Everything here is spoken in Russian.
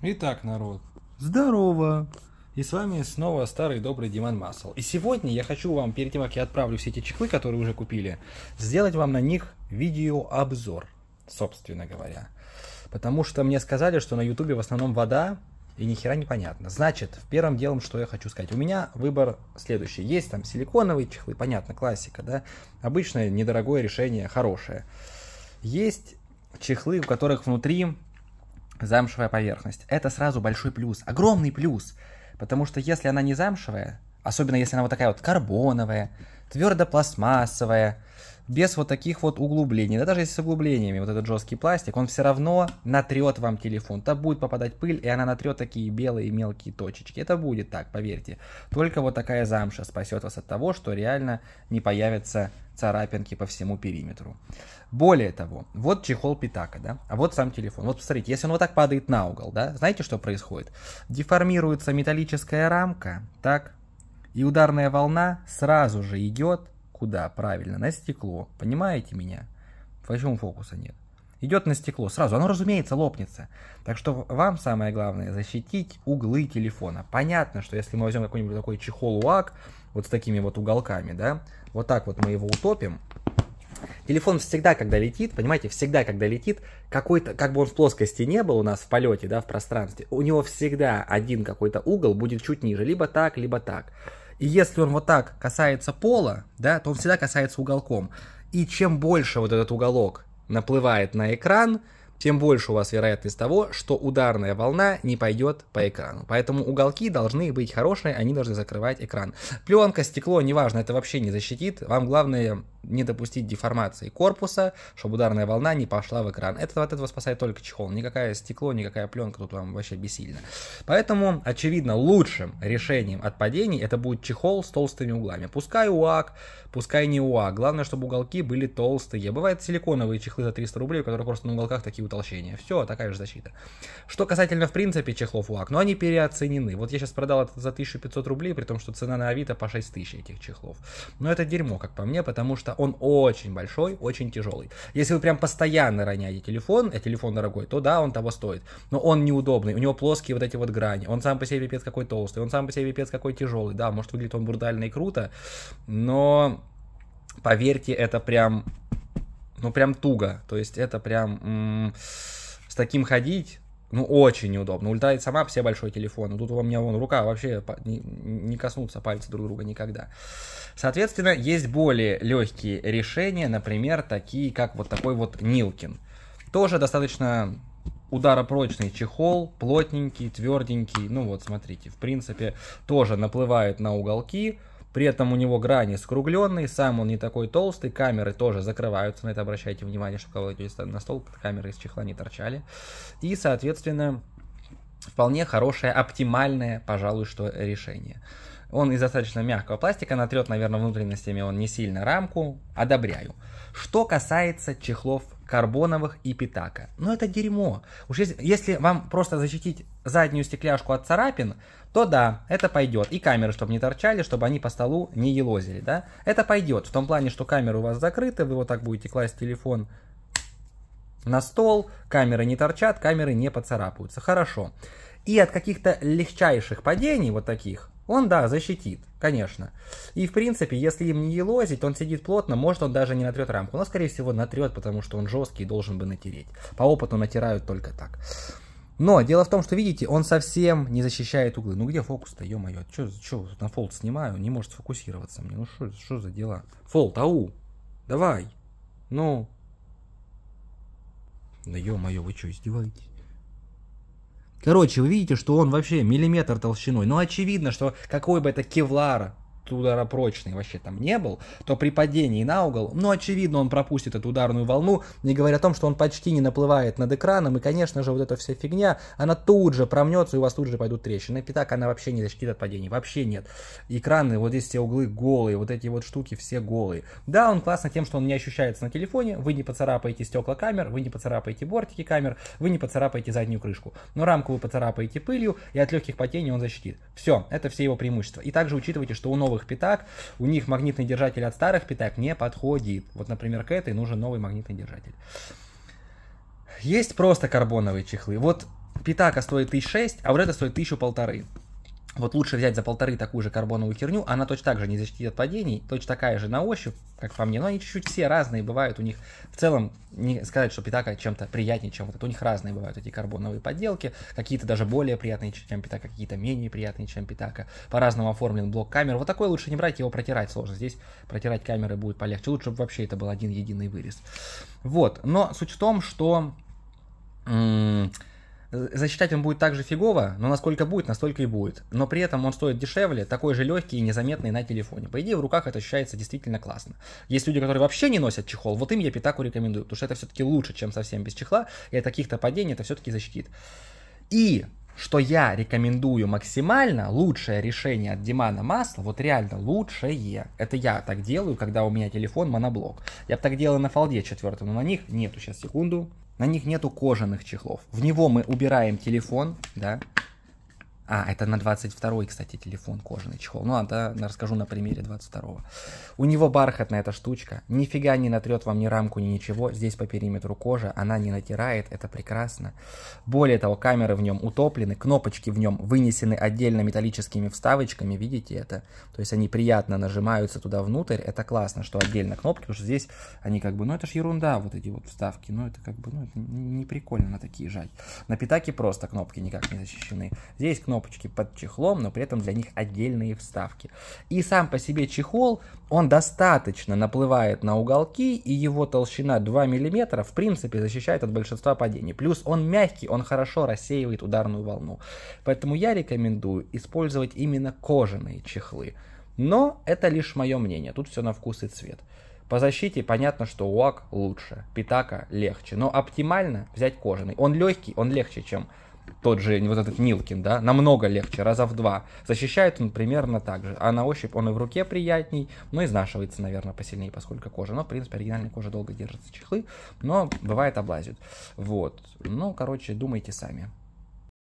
Итак, народ. Здорово! И с вами снова старый добрый Диман Масл. И сегодня я хочу вам, перед тем, как я отправлю все эти чехлы, которые уже купили, сделать вам на них видеообзор, собственно говоря. Потому что мне сказали, что на ютубе в основном вода, и нихера хера непонятно. Значит, в первом делом, что я хочу сказать. У меня выбор следующий. Есть там силиконовые чехлы, понятно, классика, да? Обычное недорогое решение, хорошее. Есть чехлы, у которых внутри замшевая поверхность. Это сразу большой плюс, огромный плюс, потому что если она не замшевая, Особенно если она вот такая вот карбоновая, твердопластмассовая, без вот таких вот углублений. Да даже если с углублениями, вот этот жесткий пластик, он все равно натрет вам телефон. Там будет попадать пыль, и она натрет такие белые мелкие точечки. Это будет так, поверьте. Только вот такая замша спасет вас от того, что реально не появятся царапинки по всему периметру. Более того, вот чехол Питака, да, а вот сам телефон. Вот посмотрите, если он вот так падает на угол, да, знаете, что происходит? Деформируется металлическая рамка, так, и ударная волна сразу же идет куда? Правильно, на стекло. Понимаете меня? Почему фокуса нет? Идет на стекло сразу, оно, разумеется, лопнется. Так что вам самое главное защитить углы телефона. Понятно, что если мы возьмем какой-нибудь такой чехол УАК, вот с такими вот уголками, да, вот так вот мы его утопим, Телефон всегда, когда летит, понимаете, всегда, когда летит, какой-то, как бы он в плоскости не был у нас в полете, да, в пространстве, у него всегда один какой-то угол будет чуть ниже, либо так, либо так. И если он вот так касается пола, да, то он всегда касается уголком. И чем больше вот этот уголок наплывает на экран, тем больше у вас вероятность того, что ударная волна не пойдет по экрану. Поэтому уголки должны быть хорошие, они должны закрывать экран. Пленка, стекло, неважно, это вообще не защитит. Вам главное не допустить деформации корпуса, чтобы ударная волна не пошла в экран. Это от этого спасает только чехол. Никакое стекло, никакая пленка тут вам вообще бессильно. Поэтому, очевидно, лучшим решением от падений это будет чехол с толстыми углами. Пускай УАК, пускай не УАК. Главное, чтобы уголки были толстые. Бывают силиконовые чехлы за 300 рублей, у которых просто на уголках такие утолщения. Все, такая же защита. Что касательно, в принципе, чехлов уак, но они переоценены. Вот я сейчас продал это за 1500 рублей, при том, что цена на Авито по 6000 этих чехлов. Но это дерьмо, как по мне, потому что он очень большой, очень тяжелый. Если вы прям постоянно роняете телефон, а телефон дорогой, то да, он того стоит. Но он неудобный, у него плоские вот эти вот грани. Он сам по себе пипец какой толстый, он сам по себе пипец какой тяжелый. Да, может выглядит он брутально и круто, но поверьте, это прям ну прям туго. То есть это прям м- с таким ходить, ну очень неудобно. Улетает сама все большой телефон. Тут у меня вон рука вообще не, не коснутся пальцы друг друга никогда. Соответственно, есть более легкие решения, например, такие как вот такой вот Нилкин. Тоже достаточно ударопрочный чехол, плотненький, тверденький. Ну вот, смотрите, в принципе, тоже наплывает на уголки. При этом у него грани скругленные, сам он не такой толстый, камеры тоже закрываются, на это обращайте внимание, чтобы кого-то на стол камеры из чехла не торчали. И, соответственно, вполне хорошее, оптимальное, пожалуй, что решение. Он из достаточно мягкого пластика, натрет, наверное, внутренностями он не сильно рамку. Одобряю. Что касается чехлов карбоновых и питака, Ну это дерьмо. Уж если, если вам просто защитить заднюю стекляшку от царапин, то да, это пойдет. И камеры, чтобы не торчали, чтобы они по столу не елозили, да? Это пойдет. В том плане, что камеры у вас закрыты, вы вот так будете класть телефон на стол, камеры не торчат, камеры не поцарапаются. Хорошо. И от каких-то легчайших падений, вот таких, он, да, защитит, конечно. И, в принципе, если им не елозить, он сидит плотно, может, он даже не натрет рамку. Но, скорее всего, натрет, потому что он жесткий и должен бы натереть. По опыту натирают только так. Но дело в том, что, видите, он совсем не защищает углы. Ну где фокус-то, ё-моё? Чё, чё, на фолд снимаю, не может сфокусироваться мне. Ну что за дела? Фолд, ау, давай. Ну. Да ё-моё, вы чё издеваетесь? Короче, вы видите, что он вообще миллиметр толщиной. Ну, очевидно, что какой бы это кевлар ударопрочный вообще там не был, то при падении на угол, ну, очевидно, он пропустит эту ударную волну, не говоря о том, что он почти не наплывает над экраном, и, конечно же, вот эта вся фигня, она тут же промнется, и у вас тут же пойдут трещины. Пятак, она вообще не защитит от падений, вообще нет. Экраны, вот здесь все углы голые, вот эти вот штуки все голые. Да, он классно тем, что он не ощущается на телефоне, вы не поцарапаете стекла камер, вы не поцарапаете бортики камер, вы не поцарапаете заднюю крышку. Но рамку вы поцарапаете пылью, и от легких потений он защитит. Все, это все его преимущества. И также учитывайте, что у новых новых пятак, у них магнитный держатель от старых пятак не подходит. Вот, например, к этой нужен новый магнитный держатель. Есть просто карбоновые чехлы. Вот пятака стоит 1006, а вот это стоит тысячу полторы. Вот лучше взять за полторы такую же карбоновую херню, она точно так же не защитит от падений, точно такая же на ощупь, как по мне, но они чуть-чуть все разные бывают у них. В целом, не сказать, что питака чем-то приятнее, чем вот это, у них разные бывают эти карбоновые подделки, какие-то даже более приятные, чем питака, какие-то менее приятные, чем питака. По-разному оформлен блок камер, вот такой лучше не брать, его протирать сложно, здесь протирать камеры будет полегче, лучше бы вообще это был один единый вырез. Вот, но суть в том, что... М- Засчитать он будет так же фигово, но насколько будет, настолько и будет. Но при этом он стоит дешевле, такой же легкий и незаметный на телефоне. По идее, в руках это ощущается действительно классно. Есть люди, которые вообще не носят чехол, вот им я пятаку рекомендую, потому что это все-таки лучше, чем совсем без чехла, и от каких-то падений это все-таки защитит. И что я рекомендую максимально лучшее решение от Димана масла, вот реально лучшее. Это я так делаю, когда у меня телефон моноблок. Я бы так делал на фолде четвертом, но на них нету. Сейчас, секунду на них нету кожаных чехлов. В него мы убираем телефон, да, а, это на 22-й, кстати, телефон, кожаный чехол. Ну, ладно, да, расскажу на примере 22-го. У него бархатная эта штучка. Нифига не натрет вам ни рамку, ни ничего. Здесь по периметру кожа, она не натирает, это прекрасно. Более того, камеры в нем утоплены, кнопочки в нем вынесены отдельно металлическими вставочками, видите это? То есть они приятно нажимаются туда внутрь, это классно, что отдельно кнопки, потому что здесь они как бы, ну это ж ерунда, вот эти вот вставки, ну это как бы, ну это не прикольно на такие жать. На пятаке просто кнопки никак не защищены. Здесь кнопки кнопочки под чехлом, но при этом для них отдельные вставки. И сам по себе чехол, он достаточно наплывает на уголки, и его толщина 2 мм в принципе защищает от большинства падений. Плюс он мягкий, он хорошо рассеивает ударную волну. Поэтому я рекомендую использовать именно кожаные чехлы. Но это лишь мое мнение, тут все на вкус и цвет. По защите понятно, что УАК лучше, Питака легче, но оптимально взять кожаный. Он легкий, он легче, чем тот же вот этот Милкин, да, намного легче, раза в два. Защищает он примерно так же, а на ощупь он и в руке приятней, но ну, изнашивается, наверное, посильнее, поскольку кожа. Но, в принципе, оригинальная кожа долго держится чехлы, но бывает облазит. Вот. Ну, короче, думайте сами.